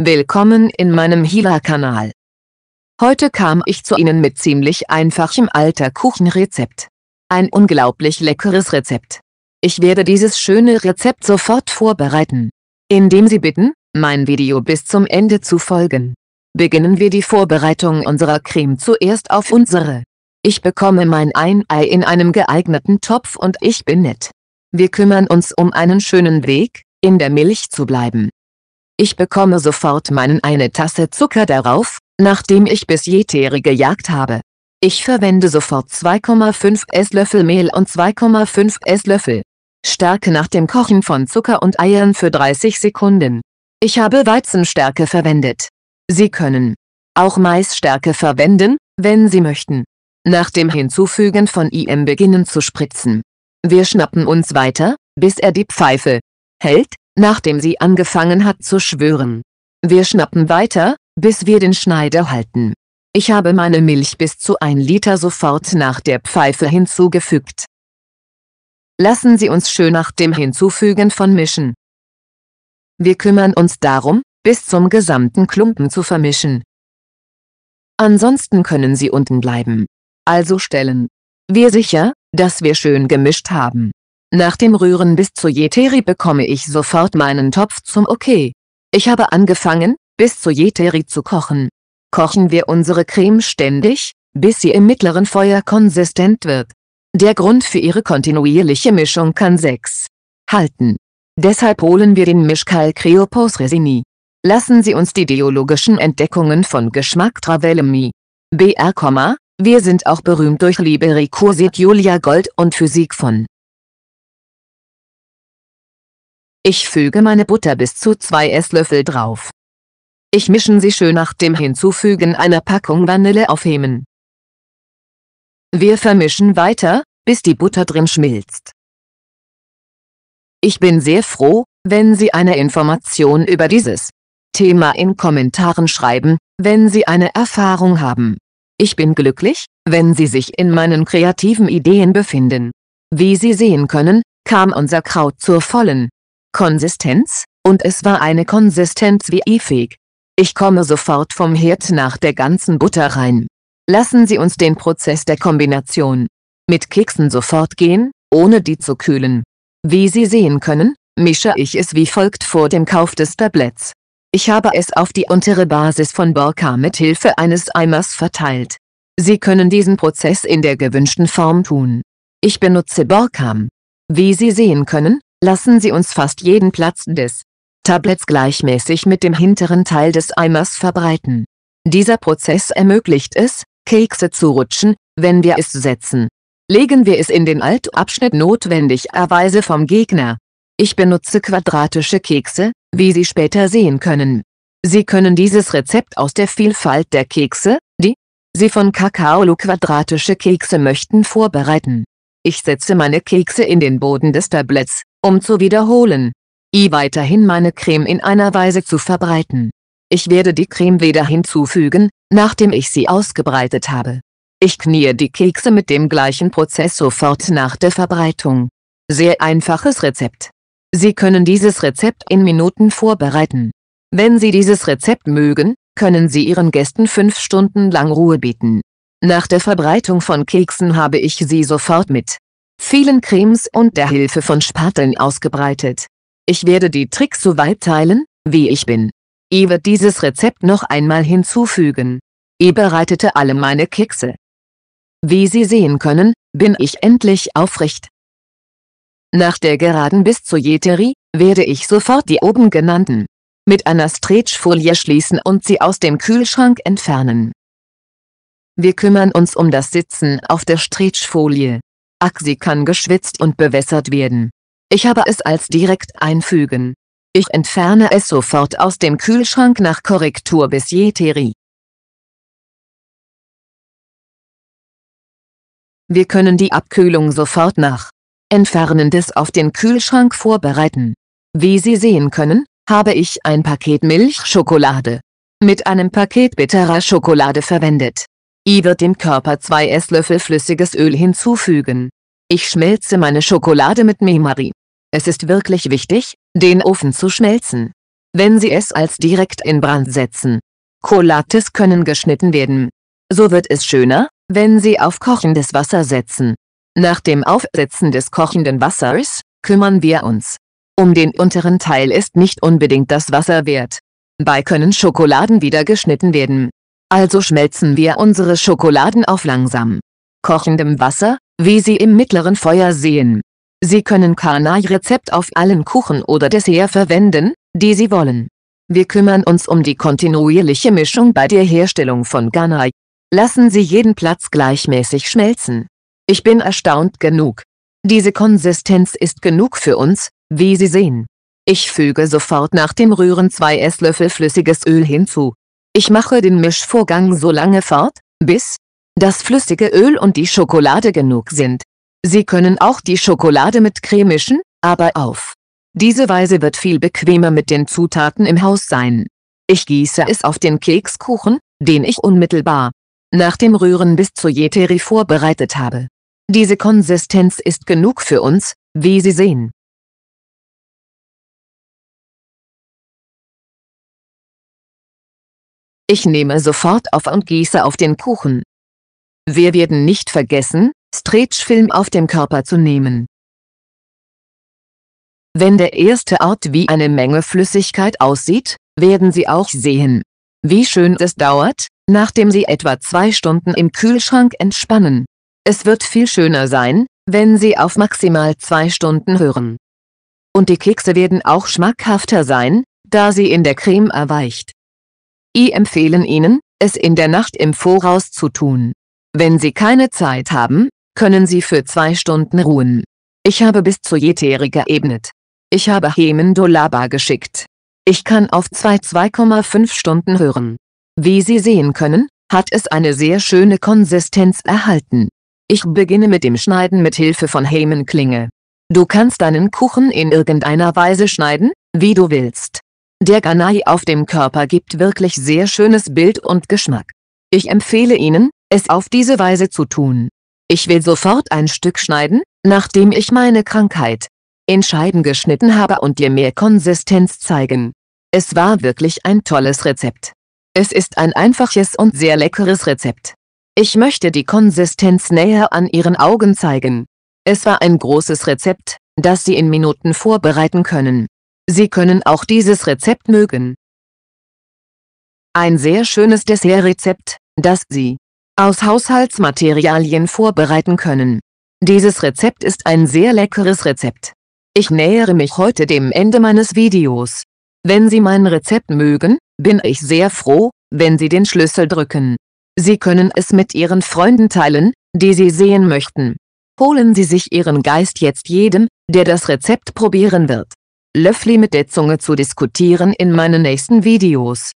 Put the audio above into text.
Willkommen in meinem Hila-Kanal. Heute kam ich zu Ihnen mit ziemlich einfachem alter Kuchenrezept. Ein unglaublich leckeres Rezept. Ich werde dieses schöne Rezept sofort vorbereiten. Indem Sie bitten, mein Video bis zum Ende zu folgen. Beginnen wir die Vorbereitung unserer Creme zuerst auf unsere. Ich bekomme mein ein Ei in einem geeigneten Topf und ich bin nett. Wir kümmern uns um einen schönen Weg, in der Milch zu bleiben. Ich bekomme sofort meinen eine Tasse Zucker darauf, nachdem ich bis Jetere gejagt habe. Ich verwende sofort 2,5 Esslöffel Mehl und 2,5 Esslöffel Stärke nach dem Kochen von Zucker und Eiern für 30 Sekunden. Ich habe Weizenstärke verwendet. Sie können auch Maisstärke verwenden, wenn Sie möchten. Nach dem Hinzufügen von IM beginnen zu spritzen. Wir schnappen uns weiter, bis er die Pfeife hält nachdem sie angefangen hat zu schwören. Wir schnappen weiter, bis wir den Schneider halten. Ich habe meine Milch bis zu ein Liter sofort nach der Pfeife hinzugefügt. Lassen Sie uns schön nach dem Hinzufügen von mischen. Wir kümmern uns darum, bis zum gesamten Klumpen zu vermischen. Ansonsten können Sie unten bleiben. Also stellen wir sicher, dass wir schön gemischt haben. Nach dem Rühren bis zu Jeteri bekomme ich sofort meinen Topf zum Okay. Ich habe angefangen, bis zu Jeteri zu kochen. Kochen wir unsere Creme ständig, bis sie im mittleren Feuer konsistent wird. Der Grund für ihre kontinuierliche Mischung kann 6 halten. Deshalb holen wir den Mischkal Creopos Resini. Lassen Sie uns die ideologischen Entdeckungen von Geschmack Travellemi. BR, wir sind auch berühmt durch Liberi Cursit Julia Gold und Physik von ich füge meine Butter bis zu zwei Esslöffel drauf. Ich mische sie schön nach dem Hinzufügen einer Packung Vanille aufheben. Wir vermischen weiter, bis die Butter drin schmilzt. Ich bin sehr froh, wenn Sie eine Information über dieses Thema in Kommentaren schreiben, wenn Sie eine Erfahrung haben. Ich bin glücklich, wenn Sie sich in meinen kreativen Ideen befinden. Wie Sie sehen können, kam unser Kraut zur vollen Konsistenz, und es war eine Konsistenz wie Ifig. Ich komme sofort vom Herd nach der ganzen Butter rein. Lassen Sie uns den Prozess der Kombination mit Keksen sofort gehen, ohne die zu kühlen. Wie Sie sehen können, mische ich es wie folgt vor dem Kauf des Tabletts. Ich habe es auf die untere Basis von Borka mit Hilfe eines Eimers verteilt. Sie können diesen Prozess in der gewünschten Form tun. Ich benutze Borkam. Wie Sie sehen können, lassen sie uns fast jeden Platz des Tablets gleichmäßig mit dem hinteren Teil des Eimers verbreiten. Dieser Prozess ermöglicht es, Kekse zu rutschen, wenn wir es setzen. Legen wir es in den Altabschnitt notwendigerweise vom Gegner. Ich benutze quadratische Kekse, wie Sie später sehen können. Sie können dieses Rezept aus der Vielfalt der Kekse, die Sie von Kakao quadratische Kekse möchten, vorbereiten. Ich setze meine Kekse in den Boden des Tabletts um zu wiederholen. I weiterhin meine Creme in einer Weise zu verbreiten. Ich werde die Creme wieder hinzufügen, nachdem ich sie ausgebreitet habe. Ich knie die Kekse mit dem gleichen Prozess sofort nach der Verbreitung. Sehr einfaches Rezept. Sie können dieses Rezept in Minuten vorbereiten. Wenn Sie dieses Rezept mögen, können Sie Ihren Gästen fünf Stunden lang Ruhe bieten. Nach der Verbreitung von Keksen habe ich sie sofort mit vielen Cremes und der Hilfe von Spateln ausgebreitet. Ich werde die Tricks so weit teilen, wie ich bin. Ich wird dieses Rezept noch einmal hinzufügen. Ich bereitete alle meine Kekse. Wie Sie sehen können, bin ich endlich aufrecht. Nach der Geraden bis zur Jeterie, werde ich sofort die oben genannten mit einer Stretchfolie schließen und sie aus dem Kühlschrank entfernen. Wir kümmern uns um das Sitzen auf der Stretchfolie. Axi kann geschwitzt und bewässert werden. Ich habe es als direkt einfügen. Ich entferne es sofort aus dem Kühlschrank nach Korrektur bis Jeteri. Wir können die Abkühlung sofort nach Entfernen des auf den Kühlschrank vorbereiten. Wie Sie sehen können, habe ich ein Paket Milchschokolade mit einem Paket bitterer Schokolade verwendet. I wird dem Körper zwei Esslöffel flüssiges Öl hinzufügen. Ich schmelze meine Schokolade mit Memari. Es ist wirklich wichtig, den Ofen zu schmelzen. Wenn Sie es als direkt in Brand setzen. Collates können geschnitten werden. So wird es schöner, wenn Sie auf kochendes Wasser setzen. Nach dem Aufsetzen des kochenden Wassers kümmern wir uns. Um den unteren Teil ist nicht unbedingt das Wasser wert. Bei können Schokoladen wieder geschnitten werden also schmelzen wir unsere Schokoladen auf langsam kochendem Wasser, wie Sie im mittleren Feuer sehen. Sie können Kanai-Rezept auf allen Kuchen oder Dessert verwenden, die Sie wollen. Wir kümmern uns um die kontinuierliche Mischung bei der Herstellung von Ganai. Lassen Sie jeden Platz gleichmäßig schmelzen. Ich bin erstaunt genug. Diese Konsistenz ist genug für uns, wie Sie sehen. Ich füge sofort nach dem Rühren zwei Esslöffel flüssiges Öl hinzu, ich mache den Mischvorgang so lange fort, bis das flüssige Öl und die Schokolade genug sind. Sie können auch die Schokolade mit Creme mischen, aber auf. Diese Weise wird viel bequemer mit den Zutaten im Haus sein. Ich gieße es auf den Kekskuchen, den ich unmittelbar nach dem Rühren bis zur Jeteri vorbereitet habe. Diese Konsistenz ist genug für uns, wie Sie sehen. Ich nehme sofort auf und gieße auf den Kuchen. Wir werden nicht vergessen, Stretchfilm auf dem Körper zu nehmen. Wenn der erste Ort wie eine Menge Flüssigkeit aussieht, werden Sie auch sehen, wie schön es dauert, nachdem Sie etwa zwei Stunden im Kühlschrank entspannen. Es wird viel schöner sein, wenn Sie auf maximal zwei Stunden hören. Und die Kekse werden auch schmackhafter sein, da sie in der Creme erweicht. I empfehlen Ihnen, es in der Nacht im Voraus zu tun. Wenn Sie keine Zeit haben, können Sie für zwei Stunden ruhen. Ich habe bis zu Jeteri geebnet. Ich habe Hemen Dolaba geschickt. Ich kann auf 2 2,5 Stunden hören. Wie Sie sehen können, hat es eine sehr schöne Konsistenz erhalten. Ich beginne mit dem Schneiden mit Hilfe von Hemen Klinge. Du kannst deinen Kuchen in irgendeiner Weise schneiden, wie du willst. Der Ganai auf dem Körper gibt wirklich sehr schönes Bild und Geschmack. Ich empfehle Ihnen, es auf diese Weise zu tun. Ich will sofort ein Stück schneiden, nachdem ich meine Krankheit in Scheiben geschnitten habe und dir mehr Konsistenz zeigen. Es war wirklich ein tolles Rezept. Es ist ein einfaches und sehr leckeres Rezept. Ich möchte die Konsistenz näher an Ihren Augen zeigen. Es war ein großes Rezept, das Sie in Minuten vorbereiten können. Sie können auch dieses Rezept mögen. Ein sehr schönes Dessertrezept, das Sie aus Haushaltsmaterialien vorbereiten können. Dieses Rezept ist ein sehr leckeres Rezept. Ich nähere mich heute dem Ende meines Videos. Wenn Sie mein Rezept mögen, bin ich sehr froh, wenn Sie den Schlüssel drücken. Sie können es mit Ihren Freunden teilen, die Sie sehen möchten. Holen Sie sich Ihren Geist jetzt jedem, der das Rezept probieren wird. Löffli mit der Zunge zu diskutieren in meinen nächsten Videos.